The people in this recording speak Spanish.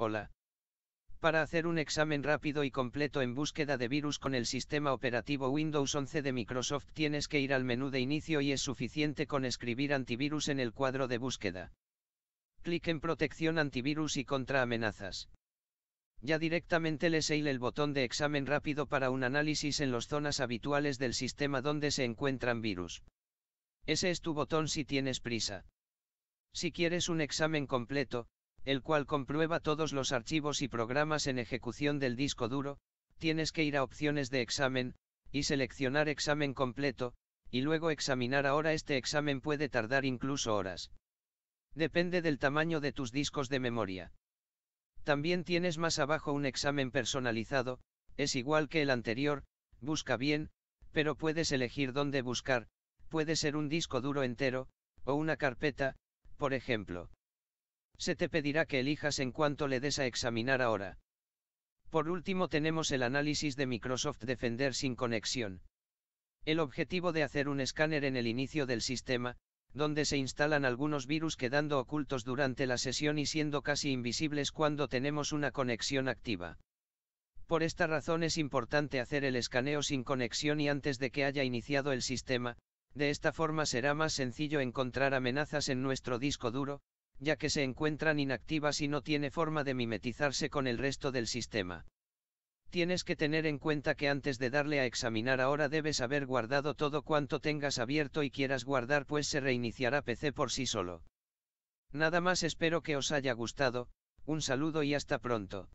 Hola. Para hacer un examen rápido y completo en búsqueda de virus con el sistema operativo Windows 11 de Microsoft tienes que ir al menú de inicio y es suficiente con escribir antivirus en el cuadro de búsqueda. Clic en protección antivirus y contra amenazas. Ya directamente le sale el botón de examen rápido para un análisis en las zonas habituales del sistema donde se encuentran virus. Ese es tu botón si tienes prisa. Si quieres un examen completo, el cual comprueba todos los archivos y programas en ejecución del disco duro, tienes que ir a opciones de examen, y seleccionar examen completo, y luego examinar ahora este examen puede tardar incluso horas. Depende del tamaño de tus discos de memoria. También tienes más abajo un examen personalizado, es igual que el anterior, busca bien, pero puedes elegir dónde buscar, puede ser un disco duro entero, o una carpeta, por ejemplo. Se te pedirá que elijas en cuanto le des a examinar ahora. Por último tenemos el análisis de Microsoft Defender sin conexión. El objetivo de hacer un escáner en el inicio del sistema, donde se instalan algunos virus quedando ocultos durante la sesión y siendo casi invisibles cuando tenemos una conexión activa. Por esta razón es importante hacer el escaneo sin conexión y antes de que haya iniciado el sistema, de esta forma será más sencillo encontrar amenazas en nuestro disco duro, ya que se encuentran inactivas y no tiene forma de mimetizarse con el resto del sistema. Tienes que tener en cuenta que antes de darle a examinar ahora debes haber guardado todo cuanto tengas abierto y quieras guardar pues se reiniciará PC por sí solo. Nada más espero que os haya gustado, un saludo y hasta pronto.